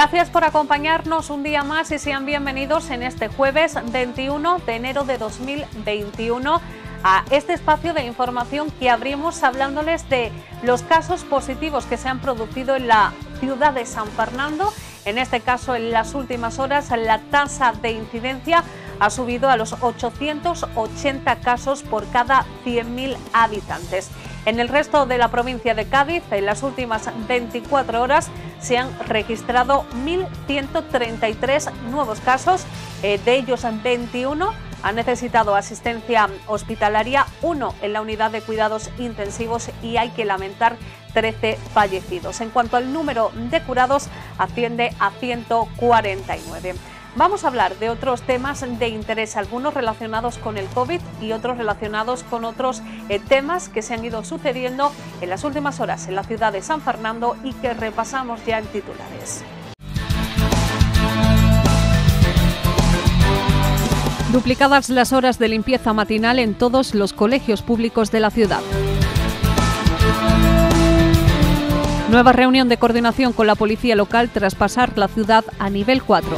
Gracias por acompañarnos un día más y sean bienvenidos en este jueves 21 de enero de 2021 a este espacio de información que abrimos hablándoles de los casos positivos que se han producido en la ciudad de San Fernando. En este caso, en las últimas horas, la tasa de incidencia ha subido a los 880 casos por cada 100.000 habitantes. En el resto de la provincia de Cádiz, en las últimas 24 horas se han registrado 1.133 nuevos casos, eh, de ellos 21 han necesitado asistencia hospitalaria, uno en la unidad de cuidados intensivos y hay que lamentar 13 fallecidos. En cuanto al número de curados, asciende a 149. Vamos a hablar de otros temas de interés, algunos relacionados con el COVID y otros relacionados con otros eh, temas que se han ido sucediendo en las últimas horas en la ciudad de San Fernando y que repasamos ya en titulares. Duplicadas las horas de limpieza matinal en todos los colegios públicos de la ciudad. Nueva reunión de coordinación con la policía local tras pasar la ciudad a nivel 4.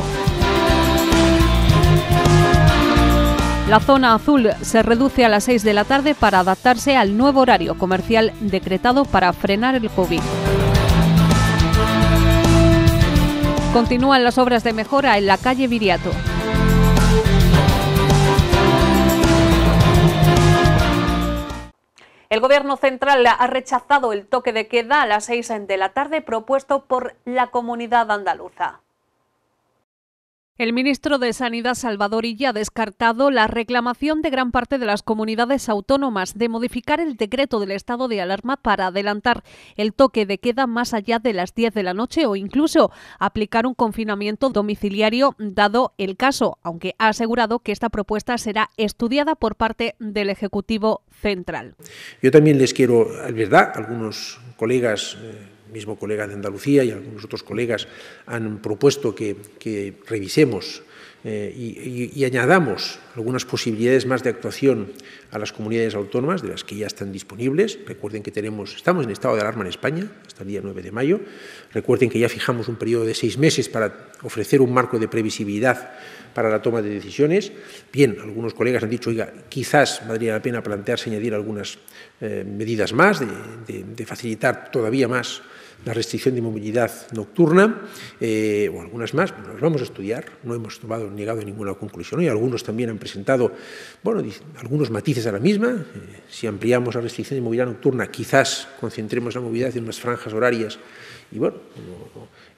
La zona azul se reduce a las 6 de la tarde para adaptarse al nuevo horario comercial decretado para frenar el COVID. Continúan las obras de mejora en la calle Viriato. El Gobierno central ha rechazado el toque de queda a las 6 de la tarde propuesto por la comunidad andaluza. El ministro de Sanidad Salvador Illa ha descartado la reclamación de gran parte de las comunidades autónomas de modificar el decreto del estado de alarma para adelantar el toque de queda más allá de las 10 de la noche o incluso aplicar un confinamiento domiciliario dado el caso, aunque ha asegurado que esta propuesta será estudiada por parte del Ejecutivo Central. Yo también les quiero, es verdad, algunos colegas eh, mismo colega de Andalucía y algunos otros colegas han propuesto que, revisemos eh, y, añadamos algunas posibilidades más de actuación a las comunidades autónomas, de las que ya están disponibles. Recuerden que tenemos, estamos en estado de alarma en España hasta el día 9 de mayo. Recuerden que ya fijamos un periodo de seis meses para ofrecer un marco de previsibilidad para la toma de decisiones. Bien, algunos colegas han dicho, oiga, quizás valdría la pena plantearse añadir algunas eh, medidas más, de, facilitar todavía más la restricción de movilidad nocturna, eh, o algunas más, bueno, las vamos a estudiar, no hemos tomado, llegado a ninguna conclusión, y algunos también han presentado, bueno, algunos matices a la misma. Eh, si ampliamos la restricción de movilidad nocturna, quizás concentremos la movilidad en unas franjas horarias. Y bueno,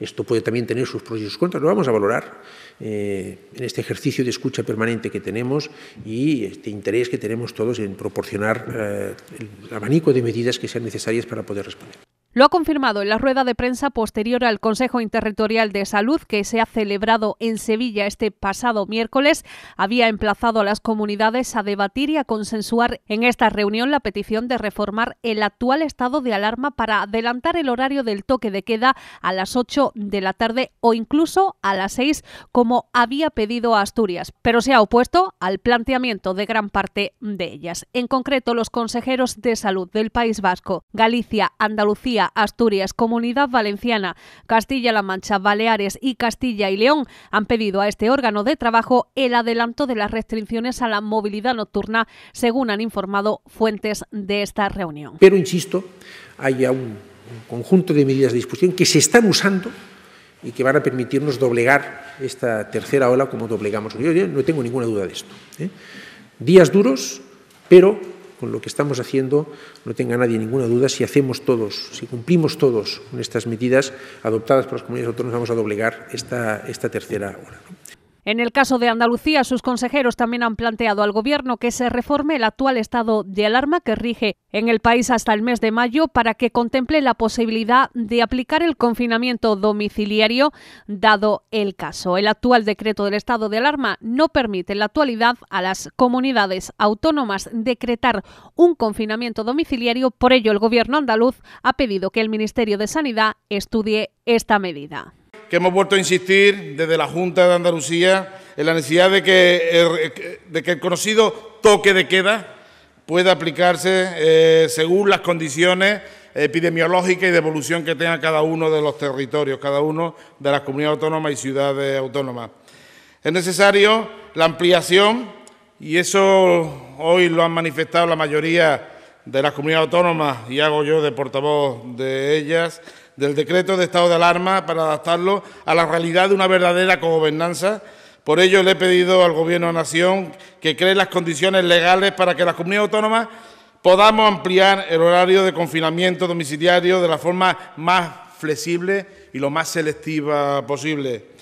esto puede también tener sus pros y sus contras. Lo vamos a valorar eh, en este ejercicio de escucha permanente que tenemos y este interés que tenemos todos en proporcionar eh, el abanico de medidas que sean necesarias para poder responder. Lo ha confirmado en la rueda de prensa posterior al Consejo Interterritorial de Salud que se ha celebrado en Sevilla este pasado miércoles. Había emplazado a las comunidades a debatir y a consensuar en esta reunión la petición de reformar el actual estado de alarma para adelantar el horario del toque de queda a las 8 de la tarde o incluso a las 6 como había pedido Asturias, pero se ha opuesto al planteamiento de gran parte de ellas. En concreto, los consejeros de salud del País Vasco, Galicia, Andalucía, Asturias, Comunidad Valenciana, Castilla-La Mancha, Baleares y Castilla y León han pedido a este órgano de trabajo el adelanto de las restricciones a la movilidad nocturna, según han informado fuentes de esta reunión. Pero, insisto, hay un conjunto de medidas de disposición que se están usando y que van a permitirnos doblegar esta tercera ola como doblegamos. hoy. no tengo ninguna duda de esto. ¿eh? Días duros, pero con lo que estamos haciendo, no tenga nadie ninguna duda, si hacemos todos, si cumplimos todos con estas medidas adoptadas por las comunidades autónomas, vamos a doblegar esta, esta tercera ola. En el caso de Andalucía, sus consejeros también han planteado al Gobierno que se reforme el actual estado de alarma que rige en el país hasta el mes de mayo para que contemple la posibilidad de aplicar el confinamiento domiciliario dado el caso. El actual decreto del estado de alarma no permite en la actualidad a las comunidades autónomas decretar un confinamiento domiciliario, por ello el Gobierno andaluz ha pedido que el Ministerio de Sanidad estudie esta medida que hemos vuelto a insistir desde la Junta de Andalucía en la necesidad de que, de que el conocido toque de queda pueda aplicarse eh, según las condiciones epidemiológicas... y de evolución que tenga cada uno de los territorios, cada uno de las comunidades autónomas y ciudades autónomas. Es necesario la ampliación, y eso hoy lo han manifestado la mayoría de las comunidades autónomas, y hago yo de portavoz de ellas, del decreto de estado de alarma para adaptarlo a la realidad de una verdadera cogobernanza... Por ello, le he pedido al Gobierno de Nación que cree las condiciones legales para que las comunidades autónomas podamos ampliar el horario de confinamiento domiciliario de la forma más flexible y lo más selectiva posible.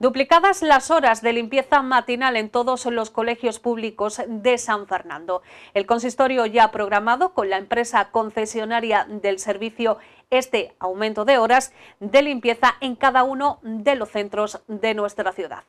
Duplicadas las horas de limpieza matinal en todos los colegios públicos de San Fernando. El consistorio ya ha programado con la empresa concesionaria del servicio este aumento de horas de limpieza en cada uno de los centros de nuestra ciudad.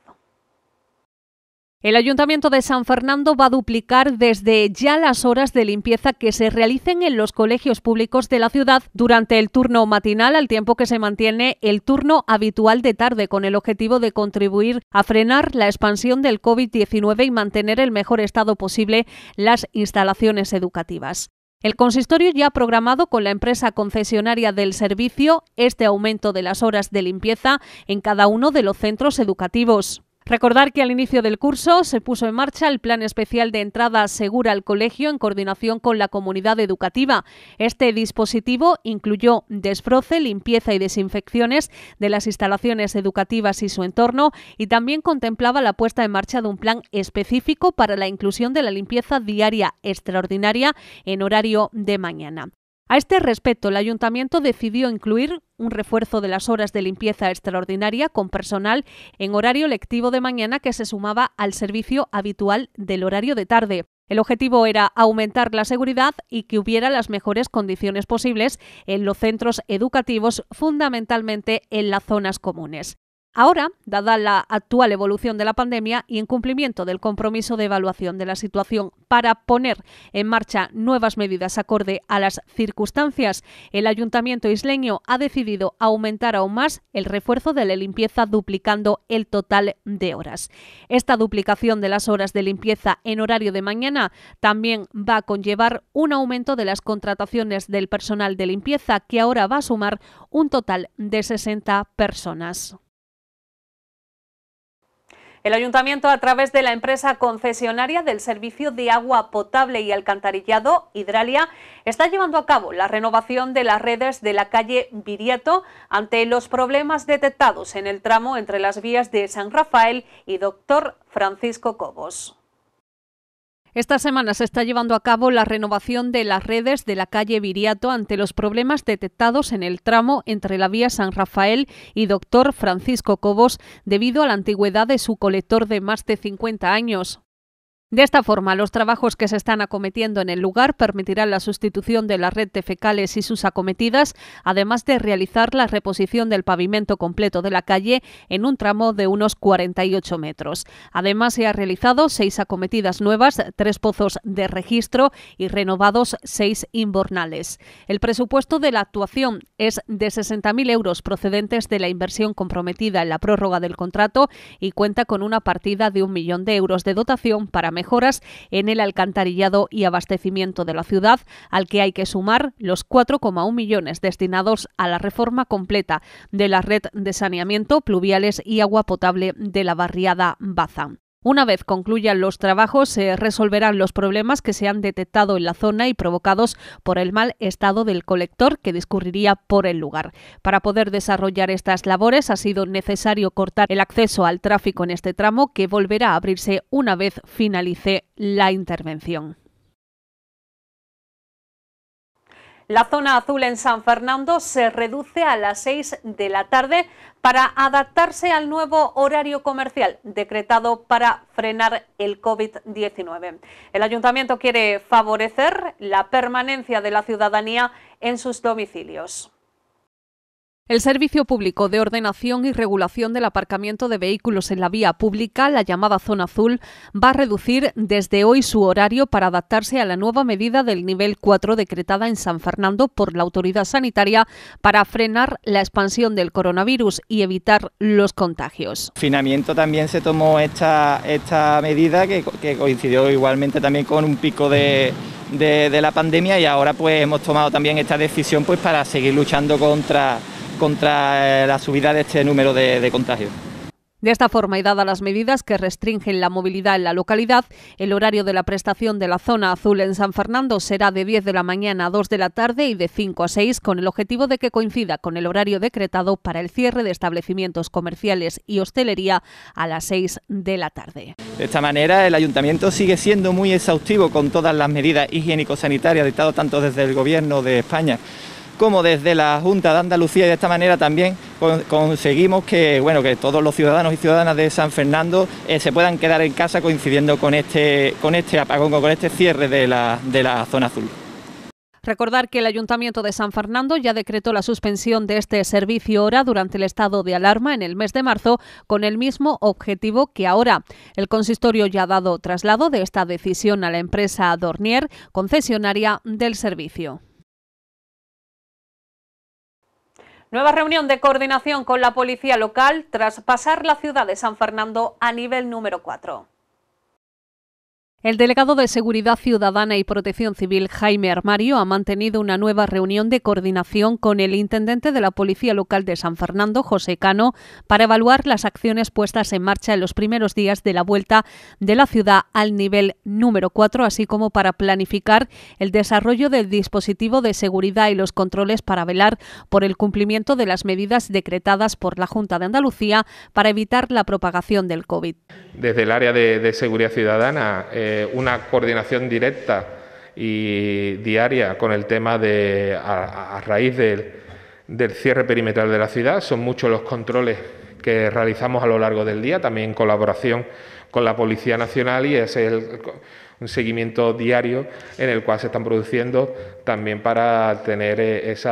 El Ayuntamiento de San Fernando va a duplicar desde ya las horas de limpieza que se realicen en los colegios públicos de la ciudad durante el turno matinal, al tiempo que se mantiene el turno habitual de tarde, con el objetivo de contribuir a frenar la expansión del COVID-19 y mantener el mejor estado posible las instalaciones educativas. El consistorio ya ha programado con la empresa concesionaria del servicio este aumento de las horas de limpieza en cada uno de los centros educativos. Recordar que al inicio del curso se puso en marcha el Plan Especial de Entrada Segura al Colegio en coordinación con la comunidad educativa. Este dispositivo incluyó desfroce, limpieza y desinfecciones de las instalaciones educativas y su entorno y también contemplaba la puesta en marcha de un plan específico para la inclusión de la limpieza diaria extraordinaria en horario de mañana. A este respecto, el ayuntamiento decidió incluir un refuerzo de las horas de limpieza extraordinaria con personal en horario lectivo de mañana que se sumaba al servicio habitual del horario de tarde. El objetivo era aumentar la seguridad y que hubiera las mejores condiciones posibles en los centros educativos, fundamentalmente en las zonas comunes. Ahora, dada la actual evolución de la pandemia y en cumplimiento del compromiso de evaluación de la situación para poner en marcha nuevas medidas acorde a las circunstancias, el ayuntamiento isleño ha decidido aumentar aún más el refuerzo de la limpieza duplicando el total de horas. Esta duplicación de las horas de limpieza en horario de mañana también va a conllevar un aumento de las contrataciones del personal de limpieza que ahora va a sumar un total de 60 personas. El ayuntamiento, a través de la empresa concesionaria del Servicio de Agua Potable y Alcantarillado, Hidralia, está llevando a cabo la renovación de las redes de la calle Virieto ante los problemas detectados en el tramo entre las vías de San Rafael y Doctor Francisco Cobos. Esta semana se está llevando a cabo la renovación de las redes de la calle Viriato ante los problemas detectados en el tramo entre la vía San Rafael y Doctor Francisco Cobos debido a la antigüedad de su colector de más de 50 años. De esta forma, los trabajos que se están acometiendo en el lugar permitirán la sustitución de la red de fecales y sus acometidas, además de realizar la reposición del pavimento completo de la calle en un tramo de unos 48 metros. Además, se han realizado seis acometidas nuevas, tres pozos de registro y renovados seis inbornales. El presupuesto de la actuación es de 60.000 euros procedentes de la inversión comprometida en la prórroga del contrato y cuenta con una partida de un millón de euros de dotación para mejoras en el alcantarillado y abastecimiento de la ciudad, al que hay que sumar los 4,1 millones destinados a la reforma completa de la red de saneamiento, pluviales y agua potable de la barriada Baza. Una vez concluyan los trabajos, se resolverán los problemas que se han detectado en la zona y provocados por el mal estado del colector que discurriría por el lugar. Para poder desarrollar estas labores ha sido necesario cortar el acceso al tráfico en este tramo que volverá a abrirse una vez finalice la intervención. La zona azul en San Fernando se reduce a las 6 de la tarde para adaptarse al nuevo horario comercial decretado para frenar el COVID-19. El ayuntamiento quiere favorecer la permanencia de la ciudadanía en sus domicilios. El Servicio Público de Ordenación y Regulación del Aparcamiento de Vehículos en la Vía Pública, la llamada Zona Azul, va a reducir desde hoy su horario para adaptarse a la nueva medida del nivel 4 decretada en San Fernando por la autoridad sanitaria para frenar la expansión del coronavirus y evitar los contagios. Finamiento también se tomó esta, esta medida que, coincidió igualmente también con un pico de, de la pandemia y ahora pues hemos tomado también esta decisión pues para seguir luchando contra contra eh, la subida de este número de, contagios. De esta forma y dadas las medidas que restringen la movilidad en la localidad, el horario de la prestación de la zona azul en San Fernando será de 10 de la mañana a 2 de la tarde y de 5 a 6 con el objetivo de que coincida con el horario decretado para el cierre de establecimientos comerciales y hostelería a las 6 de la tarde. De esta manera, el ayuntamiento sigue siendo muy exhaustivo con todas las medidas higiénico-sanitarias dictadas tanto desde el Gobierno de España como desde la Junta de Andalucía y de esta manera también conseguimos que, bueno, que todos los ciudadanos y ciudadanas de San Fernando eh, se puedan quedar en casa coincidiendo con este, con este apagón, con este cierre de la, de la zona azul. Recordar que el Ayuntamiento de San Fernando ya decretó la suspensión de este servicio hora durante el estado de alarma en el mes de marzo con el mismo objetivo que ahora. El consistorio ya ha dado traslado de esta decisión a la empresa Dornier, concesionaria del servicio. Nueva reunión de coordinación con la policía local tras pasar la ciudad de San Fernando a nivel número 4. El delegado de Seguridad Ciudadana y Protección Civil, Jaime Armario, ha mantenido una nueva reunión de coordinación con el intendente de la Policía Local de San Fernando, José Cano, para evaluar las acciones puestas en marcha en los primeros días de la vuelta de la ciudad al nivel número 4, así como para planificar el desarrollo del dispositivo de seguridad y los controles para velar por el cumplimiento de las medidas decretadas por la Junta de Andalucía para evitar la propagación del COVID. Desde el área de, seguridad ciudadana, eh, eh, una coordinación directa y diaria con el tema de, a, raíz del, cierre perimetral de la ciudad. Son muchos los controles que realizamos a lo largo del día, también en colaboración con la Policía Nacional y ese es un seguimiento diario en el cual se están produciendo también para tener eh, ese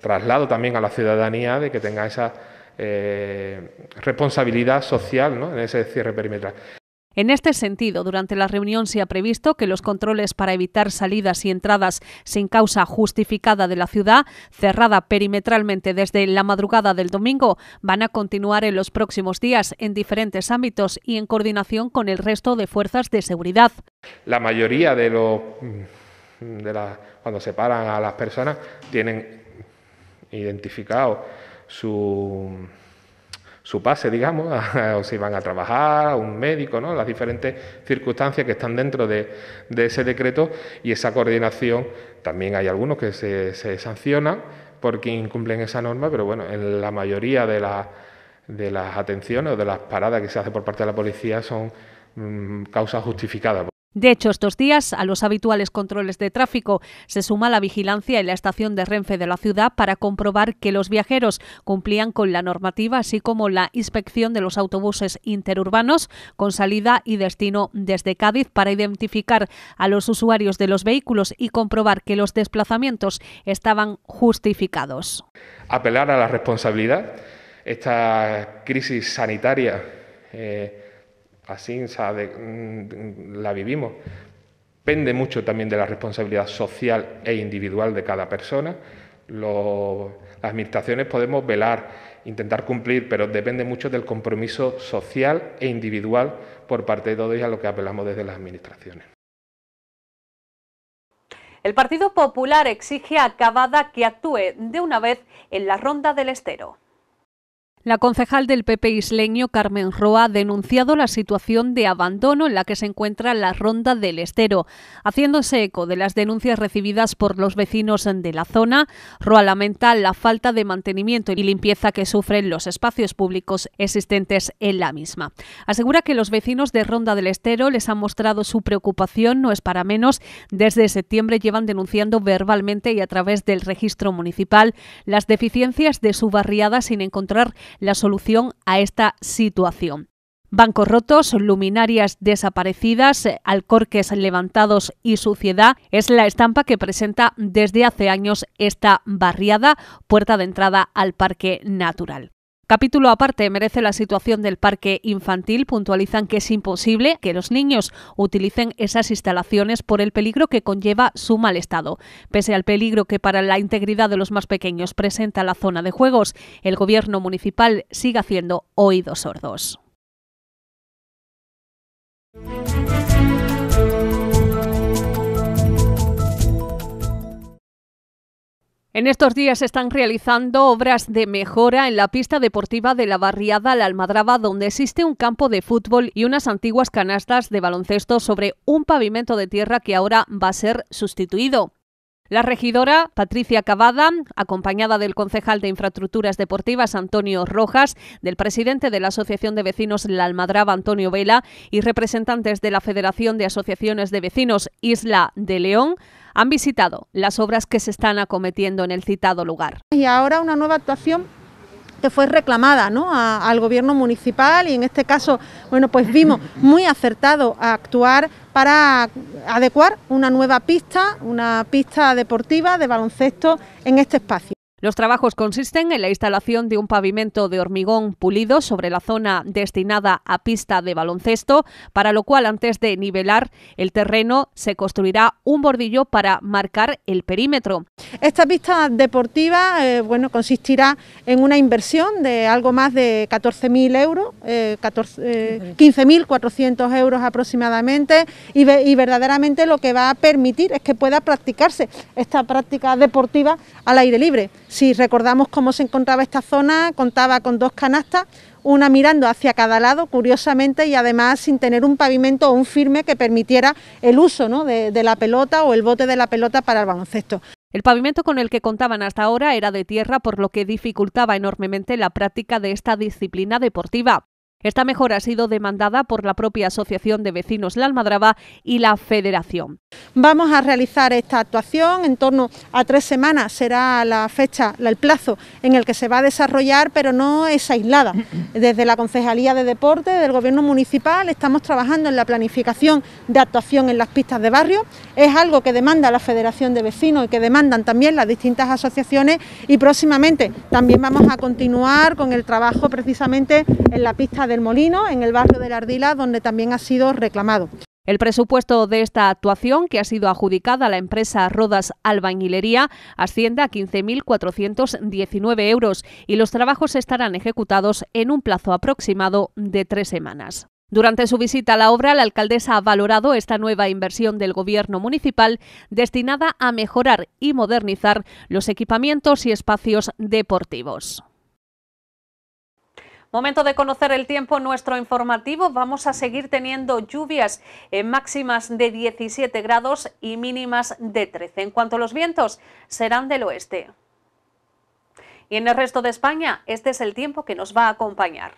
traslado también a la ciudadanía de que tenga esa eh, responsabilidad social en ese cierre perimetral. En este sentido, durante la reunión se ha previsto que los controles para evitar salidas y entradas sin causa justificada de la ciudad, cerrada perimetralmente desde la madrugada del domingo, van a continuar en los próximos días en diferentes ámbitos y en coordinación con el resto de fuerzas de seguridad. La mayoría de los de la, cuando separan a las personas tienen identificado su su pase, digamos, o si van a trabajar, un médico, ¿no? las diferentes circunstancias que están dentro de, ese decreto y esa coordinación. También hay algunos que se, se, sancionan porque incumplen esa norma, pero bueno, en la mayoría de, de las atenciones o de las paradas que se hace por parte de la policía son mm, causas justificadas. De hecho, estos días a los habituales controles de tráfico se suma la vigilancia en la estación de Renfe de la ciudad para comprobar que los viajeros cumplían con la normativa, así como la inspección de los autobuses interurbanos con salida y destino desde Cádiz para identificar a los usuarios de los vehículos y comprobar que los desplazamientos estaban justificados. Apelar a la responsabilidad. Esta crisis sanitaria eh, Así mm, la vivimos. Depende mucho también de la responsabilidad social e individual de cada persona. las administraciones podemos velar, intentar cumplir, pero depende mucho del compromiso social e individual por parte de todos y a lo que apelamos desde las administraciones. El Partido Popular exige a Cabada que actúe de una vez en la Ronda del Estero. La concejal del PP isleño Carmen Roa ha denunciado la situación de abandono en la que se encuentra la ronda del Estero. Haciéndose eco de las denuncias recibidas por los vecinos de la zona, Roa lamenta la falta de mantenimiento y limpieza que sufren los espacios públicos existentes en la misma. Asegura que los vecinos de Ronda del Estero les han mostrado su preocupación, no es para menos. Desde septiembre llevan denunciando verbalmente y a través del registro municipal las deficiencias de su barriada sin encontrar la solución a esta situación. Bancos rotos, luminarias desaparecidas, alcorques levantados y suciedad es la estampa que presenta desde hace años esta barriada, puerta de entrada al parque natural. Capítulo aparte merece la situación del parque infantil. Puntualizan que es imposible que los niños utilicen esas instalaciones por el peligro que conlleva su mal estado. Pese al peligro que para la integridad de los más pequeños presenta la zona de juegos, el gobierno municipal sigue haciendo oídos sordos. En estos días se están realizando obras de mejora en la pista deportiva de la barriada La Almadraba, donde existe un campo de fútbol y unas antiguas canastas de baloncesto sobre un pavimento de tierra que ahora va a ser sustituido. La regidora Patricia Cavada, acompañada del concejal de Infraestructuras Deportivas Antonio Rojas, del presidente de la Asociación de Vecinos La Almadraba Antonio Vela y representantes de la Federación de Asociaciones de Vecinos Isla de León, han visitado las obras que se están acometiendo en el citado lugar. Y ahora una nueva actuación que fue reclamada al gobierno municipal y en este caso, bueno, pues vimos muy acertado a actuar para adecuar una nueva pista, una pista deportiva de baloncesto en este espacio. Los trabajos consisten en la instalación de un pavimento de hormigón pulido sobre la zona destinada a pista de baloncesto, para lo cual antes de nivelar el terreno se construirá un bordillo para marcar el perímetro. Esta pista deportiva eh, bueno, consistirá en una inversión de algo más de 14.000 euros, 15.400 eh, eh, euros aproximadamente y verdaderamente lo que va a permitir es que pueda practicarse esta práctica deportiva al aire libre. Si recordamos cómo se encontraba esta zona, contaba con dos canastas, una mirando hacia cada lado, curiosamente, y además sin tener un pavimento o un firme que permitiera el uso de la pelota o el bote de la pelota para el baloncesto. El pavimento con el que contaban hasta ahora era de tierra, por lo que dificultaba enormemente la práctica de esta disciplina deportiva. Esta mejora ha sido demandada por la propia Asociación de Vecinos La Almadraba y la Federación. Vamos a realizar esta actuación en torno a tres semanas, será la fecha, el plazo en el que se va a desarrollar, pero no es aislada. Desde la Concejalía de Deporte, del Gobierno Municipal, estamos trabajando en la planificación de actuación en las pistas de barrio. Es algo que demanda la Federación de Vecinos y que demandan también las distintas asociaciones y próximamente también vamos a continuar con el trabajo precisamente en la pista del Molino, en el barrio de la Ardila, donde también ha sido reclamado. El presupuesto de esta actuación, que ha sido adjudicada a la empresa Rodas Albañilería, asciende a 15.419 euros y los trabajos estarán ejecutados en un plazo aproximado de tres semanas. Durante su visita a la obra, la alcaldesa ha valorado esta nueva inversión del gobierno municipal destinada a mejorar y modernizar los equipamientos y espacios deportivos. Momento de conocer el tiempo nuestro informativo. Vamos a seguir teniendo lluvias en máximas de 17 grados y mínimas de 13. En cuanto a los vientos, serán del oeste. Y en el resto de España, este es el tiempo que nos va a acompañar.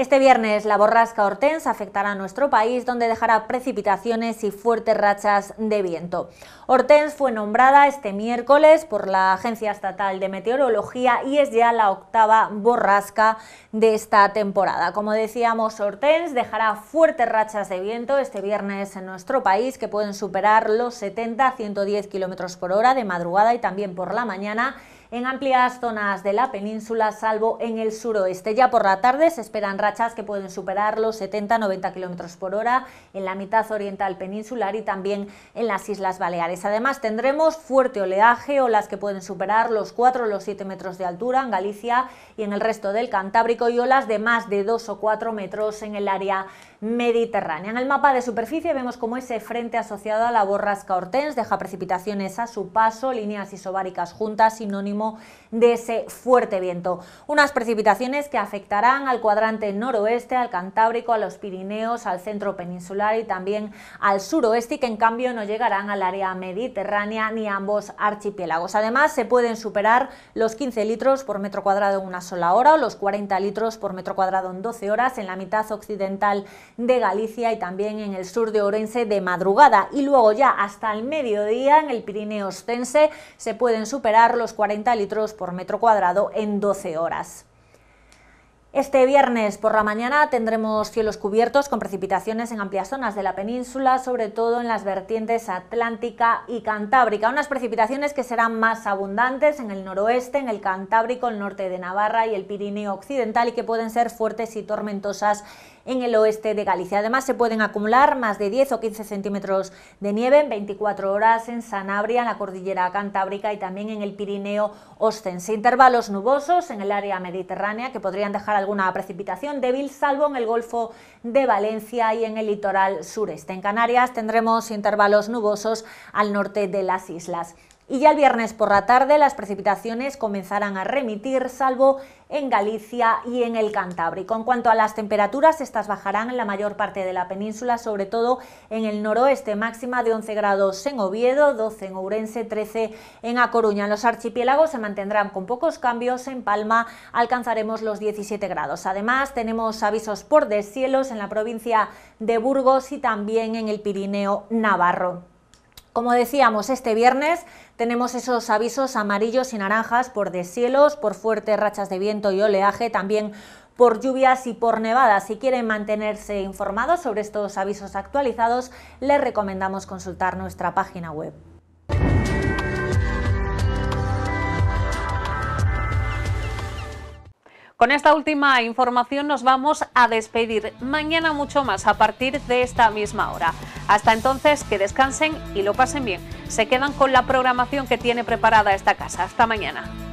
Este viernes la borrasca Hortens afectará a nuestro país donde dejará precipitaciones y fuertes rachas de viento. Hortens fue nombrada este miércoles por la Agencia Estatal de Meteorología y es ya la octava borrasca de esta temporada. Como decíamos, Hortens dejará fuertes rachas de viento este viernes en nuestro país que pueden superar los 70 a 110 km por hora de madrugada y también por la mañana en amplias zonas de la península, salvo en el suroeste. Ya por la tarde se esperan rachas que pueden superar los 70-90 km por hora en la mitad oriental peninsular y también en las Islas Baleares. Además tendremos fuerte oleaje, olas que pueden superar los 4 o los 7 metros de altura en Galicia y en el resto del Cantábrico y olas de más de 2 o 4 metros en el área mediterránea. En el mapa de superficie vemos cómo ese frente asociado a la borrasca Hortens deja precipitaciones a su paso, líneas isobáricas juntas, sinónimo de ese fuerte viento. Unas precipitaciones que afectarán al cuadrante noroeste, al Cantábrico, a los Pirineos, al centro peninsular y también al suroeste y que en cambio no llegarán al área mediterránea ni a ambos archipiélagos. Además, se pueden superar los 15 litros por metro cuadrado en una sola hora o los 40 litros por metro cuadrado en 12 horas en la mitad occidental de Galicia y también en el sur de Orense de madrugada y luego ya hasta el mediodía en el Pirineo Ostense se pueden superar los 40 litros por metro cuadrado en 12 horas. Este viernes por la mañana tendremos cielos cubiertos con precipitaciones en amplias zonas de la península, sobre todo en las vertientes atlántica y cantábrica. Unas precipitaciones que serán más abundantes en el noroeste, en el cantábrico, el norte de Navarra y el Pirineo Occidental y que pueden ser fuertes y tormentosas en el oeste de Galicia. Además, se pueden acumular más de 10 o 15 centímetros de nieve en 24 horas en Sanabria, en la cordillera Cantábrica y también en el Pirineo Ostense. Intervalos nubosos en el área mediterránea que podrían dejar alguna precipitación débil, salvo en el Golfo de Valencia y en el litoral sureste. En Canarias tendremos intervalos nubosos al norte de las islas y ya el viernes por la tarde las precipitaciones comenzarán a remitir, salvo en Galicia y en el Cantábrico. En cuanto a las temperaturas, estas bajarán en la mayor parte de la península, sobre todo en el noroeste, máxima de 11 grados en Oviedo, 12 en Ourense, 13 en A Coruña. los archipiélagos se mantendrán con pocos cambios, en Palma alcanzaremos los 17 grados. Además, tenemos avisos por deshielos en la provincia de Burgos y también en el Pirineo Navarro. Como decíamos, este viernes tenemos esos avisos amarillos y naranjas por deshielos, por fuertes rachas de viento y oleaje, también por lluvias y por nevadas. Si quieren mantenerse informados sobre estos avisos actualizados, les recomendamos consultar nuestra página web. Con esta última información nos vamos a despedir. Mañana mucho más a partir de esta misma hora. Hasta entonces, que descansen y lo pasen bien. Se quedan con la programación que tiene preparada esta casa. Hasta mañana.